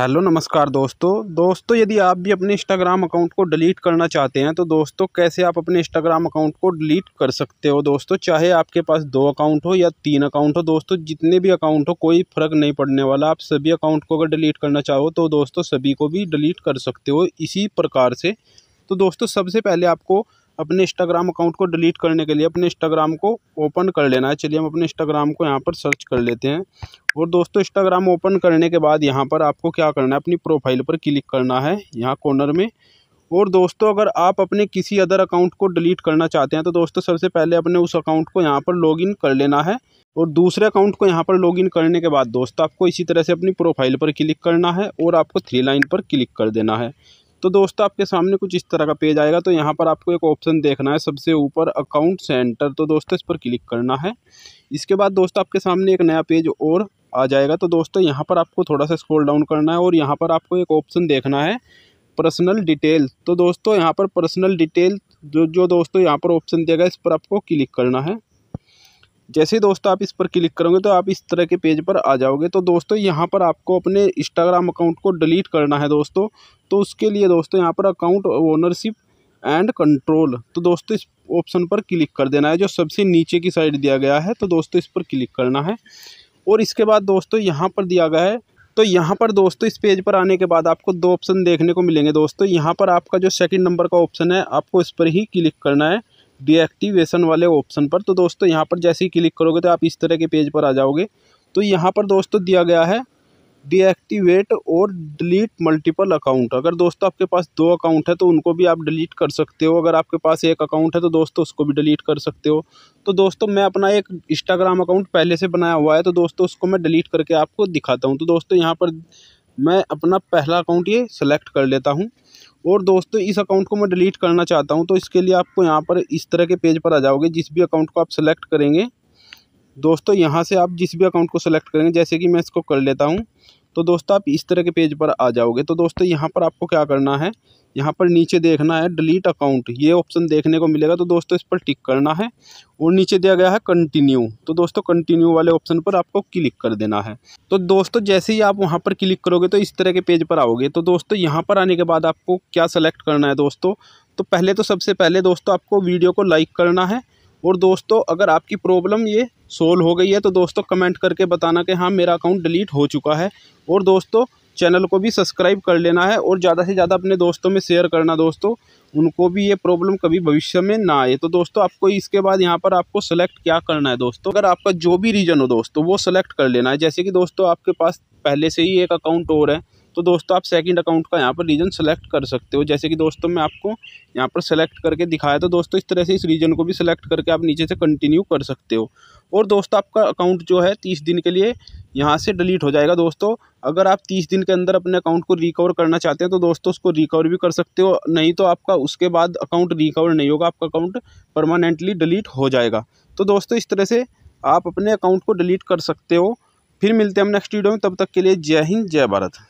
hello नमस्कार दोस्तों दोस्तों यदि आप भी अपने इंस्टाग्राम अकाउंट को डिलीट करना चाहते हैं तो दोस्तों कैसे आप अपने इंस्टाग्राम अकाउंट को डिलीट कर सकते हो दोस्तों चाहे आपके पास दो अकाउंट हो या तीन अकाउंट हो दोस्तों जितने भी अकाउंट हो कोई फ़र्क नहीं पड़ने वाला आप सभी अकाउंट को अगर डिलीट करना चाहो तो दोस्तों सभी को भी डिलीट कर सकते हो इसी प्रकार से तो दोस्तों सबसे पहले आपको अपने इंस्टाग्राम अकाउंट को डिलीट करने के लिए अपने इंस्टाग्राम को ओपन कर लेना है चलिए हम अपने इंस्टाग्राम को यहाँ पर सर्च कर लेते हैं और दोस्तों इंस्टाग्राम ओपन करने के बाद यहाँ पर आपको क्या करना है अपनी प्रोफाइल पर क्लिक करना है यहाँ कॉर्नर में और दोस्तों अगर आप अपने किसी अदर अकाउंट को डिलीट करना चाहते हैं तो दोस्तों सबसे पहले अपने उस अकाउंट को यहाँ पर लॉगिन कर लेना है और दूसरे अकाउंट को यहाँ पर लॉगिन करने के बाद दोस्तों आपको इसी तरह से अपनी प्रोफाइल पर क्लिक करना है और आपको थ्री लाइन पर क्लिक कर देना है तो दोस्तों आपके सामने कुछ इस तरह का पेज आएगा तो यहाँ पर आपको एक ऑप्शन देखना है सबसे ऊपर अकाउंट सेंटर तो दोस्तों इस पर क्लिक करना है इसके बाद दोस्तों आपके सामने एक नया पेज और आ जाएगा तो दोस्तों यहाँ पर आपको थोड़ा सा स्क्रोल डाउन करना है और यहाँ पर आपको एक ऑप्शन देखना है पर्सनल डिटेल तो दोस्तों यहाँ पर पर्सनल डिटेल जो जो दोस्तों यहाँ पर ऑप्शन देगा इस पर आपको क्लिक करना है जैसे ही दोस्तों आप इस पर क्लिक करोगे तो आप इस तरह के पेज पर आ जाओगे तो दोस्तों यहाँ पर आपको अपने इंस्टाग्राम अकाउंट को डिलीट करना है दोस्तों तो उसके लिए दोस्तों यहाँ पर अकाउंट ओनरशिप एंड कंट्रोल तो दोस्तों इस ऑप्शन पर क्लिक कर देना है जो सबसे नीचे की साइड दिया गया है तो दोस्तों इस पर क्लिक करना है और इसके बाद दोस्तों यहाँ पर दिया गया है तो यहाँ पर दोस्तों इस पेज पर आने के बाद आपको दो ऑप्शन देखने को मिलेंगे दोस्तों यहाँ पर आपका जो सेकंड नंबर का ऑप्शन है आपको इस पर ही क्लिक करना है डीएक्टिवेशन वाले ऑप्शन पर तो दोस्तों यहाँ पर जैसे ही क्लिक करोगे तो आप इस तरह के पेज पर आ जाओगे तो यहाँ पर दोस्तों दिया गया है डीएक्टिवेट और डिलीट मल्टीपल अकाउंट अगर दोस्तों आपके पास दो अकाउंट है तो उनको भी आप डिलीट कर सकते हो अगर आपके पास एक अकाउंट है तो दोस्तों उसको भी डिलीट कर सकते हो तो दोस्तों मैं अपना एक इंस्टाग्राम अकाउंट पहले से बनाया हुआ है तो दोस्तों उसको मैं डिलीट करके आपको दिखाता हूँ तो दोस्तों यहाँ पर मैं अपना पहला अकाउंट ये सिलेक्ट कर लेता हूँ और दोस्तों इस अकाउंट को मैं डिलीट करना चाहता हूँ तो इसके लिए आपको यहाँ पर इस तरह के पेज पर आ जाओगे जिस भी अकाउंट को आप सेलेक्ट करेंगे दोस्तों यहाँ से आप जिस भी अकाउंट को सेलेक्ट करेंगे जैसे कि मैं इसको कर लेता हूँ तो दोस्तों आप इस तरह के पेज पर आ जाओगे तो दोस्तों यहाँ पर आपको क्या करना है यहाँ पर नीचे देखना है डिलीट अकाउंट ये ऑप्शन देखने को मिलेगा तो दोस्तों इस पर टिक करना है और नीचे दिया गया है कंटिन्यू तो दोस्तों कंटिन्यू वाले ऑप्शन पर आपको क्लिक कर देना है तो दोस्तों जैसे ही आप वहाँ पर क्लिक करोगे तो इस तरह के पेज पर आओगे तो दोस्तों यहाँ पर आने के बाद आपको क्या सेलेक्ट करना है दोस्तों तो पहले तो सबसे पहले दोस्तों आपको वीडियो को लाइक करना है और दोस्तों अगर आपकी प्रॉब्लम ये सोल्व हो गई है तो दोस्तों कमेंट करके बताना कि हाँ मेरा अकाउंट डिलीट हो चुका है और दोस्तों चैनल को भी सब्सक्राइब कर लेना है और ज़्यादा से ज़्यादा अपने दोस्तों में शेयर करना दोस्तों उनको भी ये प्रॉब्लम कभी भविष्य में ना आए तो दोस्तों आपको इसके बाद यहाँ पर आपको सेलेक्ट क्या करना है दोस्तों अगर आपका जो भी रीजन हो दोस्तों वो सेलेक्ट कर लेना है जैसे कि दोस्तों आपके पास पहले से ही एक अकाउंट और है तो दोस्तों आप सेकंड अकाउंट का यहाँ पर रीजन सेलेक्ट कर सकते हो जैसे कि दोस्तों मैं आपको यहाँ पर सेलेक्ट करके दिखाया तो दोस्तों इस तरह से इस रीजन को भी सिलेक्ट करके आप नीचे से कंटिन्यू कर सकते हो और दोस्तों आपका अकाउंट जो है तीस दिन के लिए यहाँ से डिलीट हो जाएगा दोस्तों अगर आप तीस दिन के अंदर अपने अकाउंट को रिकवर करना चाहते हैं तो दोस्तों उसको रिकवर भी कर सकते हो नहीं तो आपका उसके बाद अकाउंट रिकवर नहीं होगा आपका अकाउंट परमानेंटली डिलीट हो जाएगा तो दोस्तों इस तरह से आप अपने अकाउंट को डिलीट कर सकते हो फिर मिलते हैं हम नेक्स्ट वीडियो में तब तक के लिए जय हिंद जय भारत